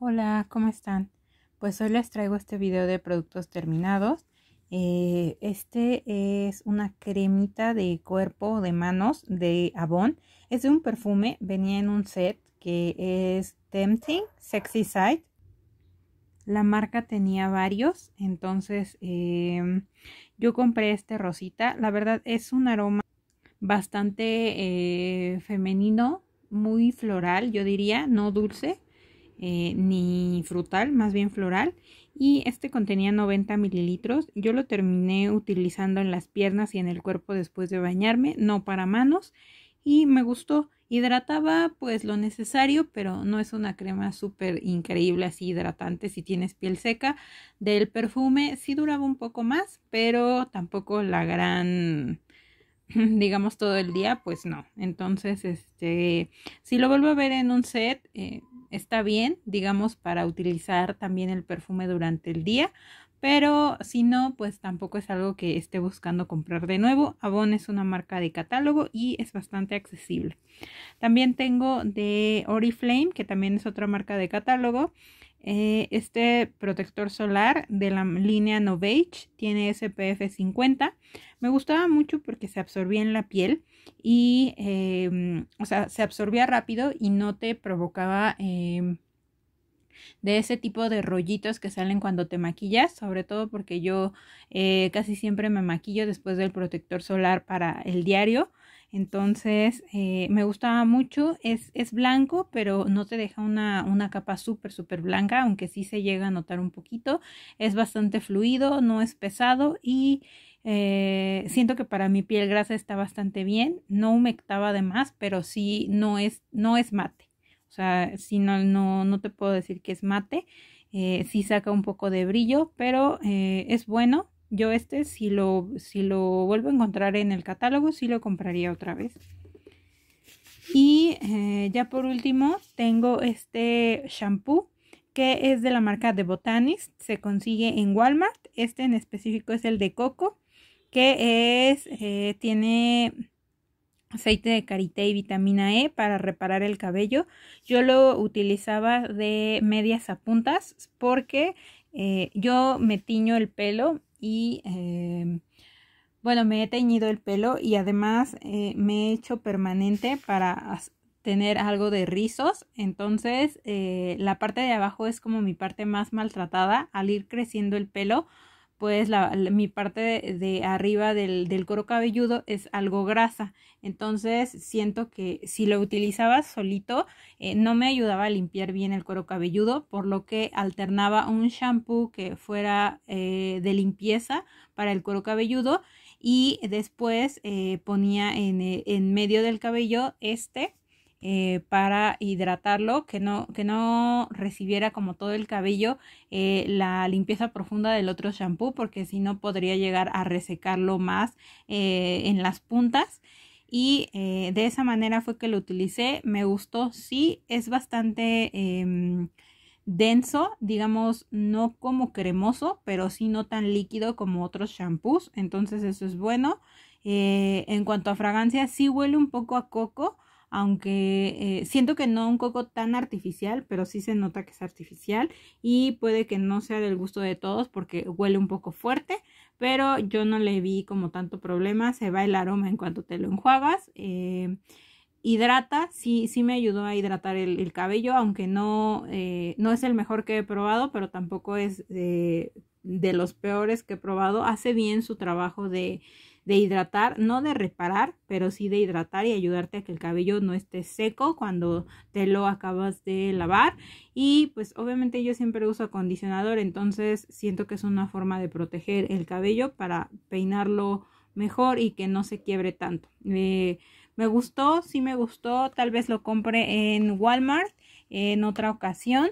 Hola, ¿cómo están? Pues hoy les traigo este video de productos terminados. Eh, este es una cremita de cuerpo de manos de Avon. Es de un perfume, venía en un set que es Tempting Sexy Side. La marca tenía varios, entonces em, yo compré este rosita. La verdad es un aroma bastante eh, femenino, muy floral, yo diría, no dulce eh, ni frutal, más bien floral. Y este contenía 90 mililitros. Yo lo terminé utilizando en las piernas y en el cuerpo después de bañarme, no para manos. Y me gustó. Hidrataba pues lo necesario, pero no es una crema súper increíble así hidratante si tienes piel seca. Del perfume sí duraba un poco más, pero tampoco la gran digamos todo el día, pues no. Entonces, este, si lo vuelvo a ver en un set, eh, está bien, digamos, para utilizar también el perfume durante el día, pero si no, pues tampoco es algo que esté buscando comprar de nuevo. Avon es una marca de catálogo y es bastante accesible. También tengo de Oriflame, que también es otra marca de catálogo. Eh, este protector solar de la línea Novage tiene SPF 50. Me gustaba mucho porque se absorbía en la piel y, em, o sea, se absorbía rápido y no te provocaba em, de ese tipo de rollitos que salen cuando te maquillas, sobre todo porque yo eh, casi siempre me maquillo después del protector solar para el diario entonces, eh, me gustaba mucho. Es, blanco, pero no te deja una, capa súper, súper blanca, aunque sí se llega a notar un poquito. Es bastante fluido, no es pesado y eh, siento que para mi piel grasa está bastante bien. No humectaba de más, pero sí no es, no es mate. O sea, si no, no, te puedo decir que es mate. Eh, sí saca un poco de brillo, pero es bueno. Yo este, si lo, si lo vuelvo a encontrar en el catálogo, Si lo compraría otra vez. Y eh, ya por último, tengo este shampoo que es de la marca The Botanist. Se consigue en Walmart. Este en específico es el de coco, que es, eh, tiene aceite de karité y vitamina E para reparar el cabello. Yo lo utilizaba de medias a puntas porque eh, yo me tiño el pelo y eh, bueno, me he teñido el pelo y además eh, me he hecho permanente para tener algo de rizos. Entonces, eh, la parte de abajo es como mi parte más maltratada al ir creciendo el pelo pues la, mi parte de, arriba del, del, coro cabelludo es algo grasa. Entonces siento que si lo utilizaba solito eh, no me ayudaba a limpiar bien el cuero cabelludo, por lo que alternaba un shampoo que fuera eh, de limpieza para el cuero cabelludo y después eh, ponía en, en medio del cabello este eh, para hidratarlo, que no, recibiera como todo el cabello eh, la limpieza profunda del otro shampoo, porque si no podría llegar a resecarlo más eh, en las puntas. Y de esa manera fue que lo utilicé, me gustó, sí, es bastante em, denso, digamos, no como cremoso, pero sí no tan líquido como otros shampoos, entonces eso es bueno. en cuanto a fragancia, sí huele un poco a coco, aunque eh, siento que no un coco tan artificial, pero sí se nota que es artificial y puede que no sea del gusto de todos porque huele un poco fuerte, pero yo no le vi como tanto problema, se va el aroma en cuanto te lo enjuagas. Eh, hidrata, sí, sí me ayudó a hidratar el, cabello, aunque no, eh, no es el mejor que he probado, pero tampoco es de los peores que he probado. Hace bien su trabajo de, de hidratar, no de reparar, pero sí de hidratar y ayudarte a que el cabello no esté seco cuando te lo acabas de lavar. Y pues obviamente yo siempre uso acondicionador, entonces siento que es una forma de proteger el cabello para peinarlo mejor y que no se quiebre tanto. Eh, me gustó, sí me gustó, tal vez lo compre en Walmart en otra ocasión.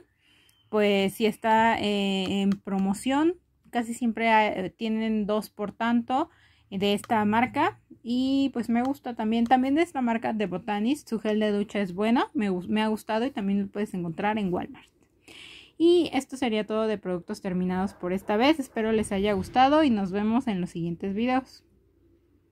Pues si sí está eh, en promoción, casi siempre eh, tienen dos por tanto de esta marca y pues me gusta también, también de esta marca de Botanist, su gel de ducha es bueno, me, me ha gustado y también lo puedes encontrar en Walmart. Y esto sería todo de productos terminados por esta vez, espero les haya gustado y nos vemos en los siguientes videos.